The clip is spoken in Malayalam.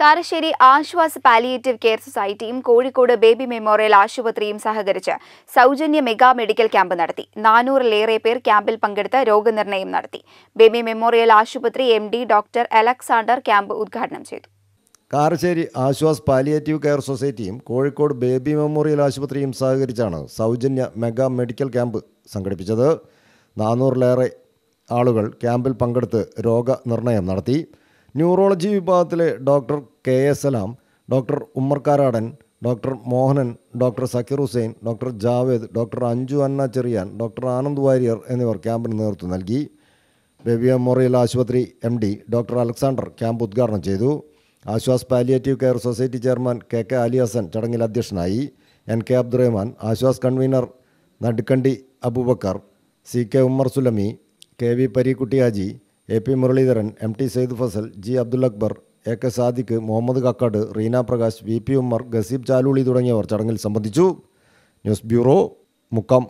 കാരശ്ശേരി ആശ്വാസ് പാലിയേറ്റീവ് കെയർ സൊസൈറ്റിയും കോഴിക്കോട് ബേബി മെമ്മോറിയൽ ആശുപത്രിയും സഹകരിച്ച് സൗജന്യ മെഗാ മെഡിക്കൽ ക്യാമ്പ് നടത്തി നാനൂറിലേറെ പേർ ക്യാമ്പിൽ പങ്കെടുത്ത് രോഗനിർണയം നടത്തി ബേബി മെമ്മോറിയൽ ആശുപത്രി M D doctor Alexander camp ഉദ്ഘാടനം ചെയ്തു കാരശ്ശേരി ആശ്വാസ് പാലിയേറ്റീവ് കെയർ സൊസൈറ്റിയും കോഴിക്കോട് ബേബി മെമ്മോറിയൽ ആശുപത്രിയും സഹകരിച്ചാണ് സൗജന്യ മെഗാ മെഡിക്കൽ ക്യാമ്പ് സംഘടിപ്പിച്ചത് നാനൂറിലേറെ ആളുകൾ ക്യാമ്പിൽ പങ്കെടുത്ത് രോഗനിർണയം നടത്തി ന്യൂറോളജി വിഭാഗത്തിലെ doctor K S Salam doctor Ummer doctor Mohanan doctor Zakir Hussain doctor Javed doctor Anju Anna Cherian doctor Anand Warrier എന്നിവർ ക്യാമ്പിന് നേതൃത്വം നൽകി ബേബി മെമ്മോറിയൽ ആശുപത്രി M D doctor Alexander camp ഉദ്ഘാടനം ചെയ്തു Aswas palliative care society chairman K K Aliyasan ചടങ്ങിൽ അധ്യക്ഷനായി N K Abdurahman Aswas convener Nadukkandi Aboobacker C K Ummer Sulami K V Pareekuttyhaji A P Muraleedharan M T Sayed Fazal G Abdul Akbar A K Sadiq Muhammad Kakkad Reena Prakash V P Ummer Gazeeb Chaluli തുടങ്ങിയവർ ചടങ്ങിൽ സംബന്ധിച്ചു ന്യൂസ് ബ്യൂറോ മുക്കം